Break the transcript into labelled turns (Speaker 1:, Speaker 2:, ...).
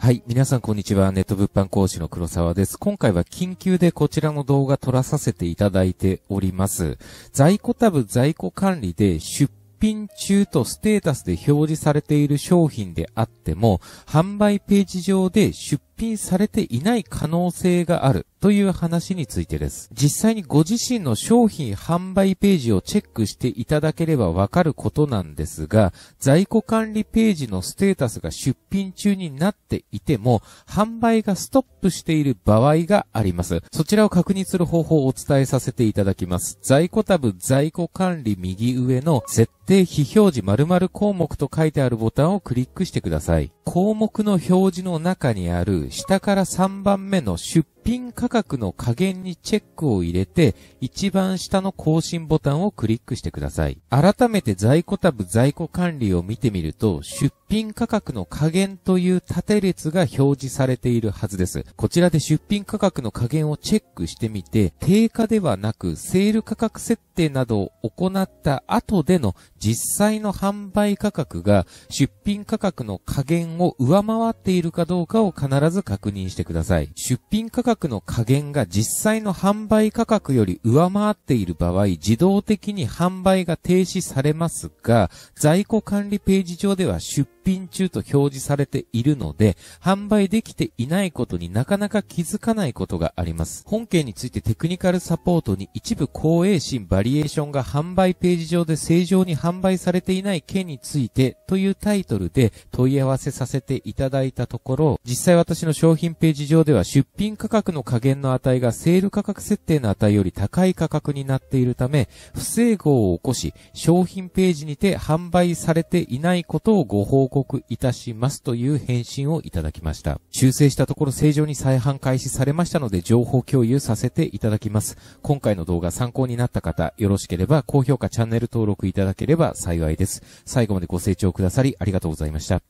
Speaker 1: はい。皆さん、こんにちは。ネット物販講師の黒沢です。今回は緊急でこちらの動画撮らさせていただいております。在庫タブ在庫管理で出品中とステータスで表示されている商品であっても、販売ページ上で出品されていない可能性がある。という話についてです。実際にご自身の商品販売ページをチェックしていただければわかることなんですが、在庫管理ページのステータスが出品中になっていても、販売がストップしている場合があります。そちらを確認する方法をお伝えさせていただきます。在庫タブ在庫管理右上の設定非表示〇〇項目と書いてあるボタンをクリックしてください。項目の表示の中にある下から3番目の出品ピ価格の加減にチェックを入れて、一番下の更新ボタンをクリックしてください。改めて在庫タブ在庫管理を見てみると、出品価格の加減という縦列が表示されているはずです。こちらで出品価格の加減をチェックしてみて、定価ではなくセール価格設定などを行った後での実際の販売価格が出品価格の加減を上回っているかどうかを必ず確認してください。出品価格の加減が実際の販売価格より上回っている場合、自動的に販売が停止されますが、在庫管理ページ上では出品中と表示されているので、販売できていないことになかなか気づかないことがあります。本件についてテクニカルサポートに一部公営心バリエーションが販売ページ上で正常に販売されていない件についてというタイトルで問い合わせさせていただいたところ、実際私の商品ページ上では出品価格額の下限の値がセール価格設定の値より高い価格になっているため、不整合を起こし、商品ページにて販売されていないことをご報告いたしますという返信をいただきました。修正したところ正常に再販開始されましたので情報共有させていただきます。今回の動画参考になった方、よろしければ高評価、チャンネル登録いただければ幸いです。最後までご清聴くださりありがとうございました。